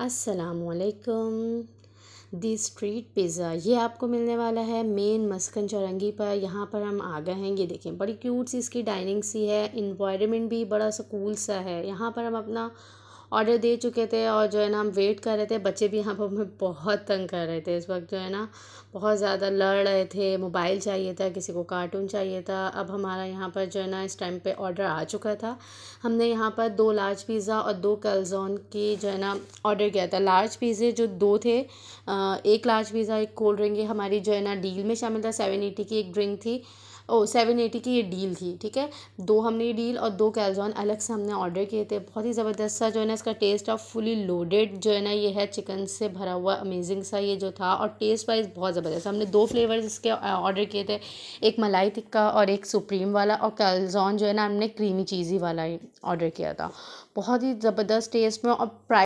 असलकम the street pizza ये आपको मिलने वाला है मेन मस्कन चौरंगी पर यहाँ पर हम आ गए हैं ये देखें बड़ी क्यूट सी इसकी डाइनिंग सी है इन्वायरमेंट भी बड़ा सकूल सा है यहाँ पर हम अपना ऑर्डर दे चुके थे और जो है ना हम वेट कर रहे थे बच्चे भी यहाँ पर हमें बहुत तंग कर रहे थे इस वक्त जो है ना बहुत ज़्यादा लड़ रहे थे मोबाइल चाहिए था किसी को कार्टून चाहिए था अब हमारा यहाँ पर जो है ना इस टाइम पे ऑर्डर आ चुका था हमने यहाँ पर दो लार्ज पिज़्ज़ा और दो कल्जोन की जो है ना ऑर्डर किया था लार्ज पिज़्ज़े जो दो थे एक लार्ज पिज़्ज़ा एक कोल्ड ड्रिंक हमारी जो है ना डील में शामिल था सेवन एटी की एक ड्रिंक थी ओ सेवन एटी की ये डील थी ठीक है दो हमने ये डील और दो कैलजॉन अलग से हमने ऑर्डर किए थे बहुत ही ज़बरदस्त सा जो है ना इसका टेस्ट और फुली लोडेड जो है ना ये है चिकन से भरा हुआ अमेजिंग सा ये जो था और टेस्ट वाइज बहुत ज़बरदस्त हमने दो फ्लेवर्स इसके ऑर्डर किए थे एक मलाई टिक्का और एक सुप्रीम वाला और कैलजॉन जो है ना हमने क्रीमी चीज़ी वाला ही ऑर्डर किया था बहुत ही ज़बरदस्त टेस्ट में और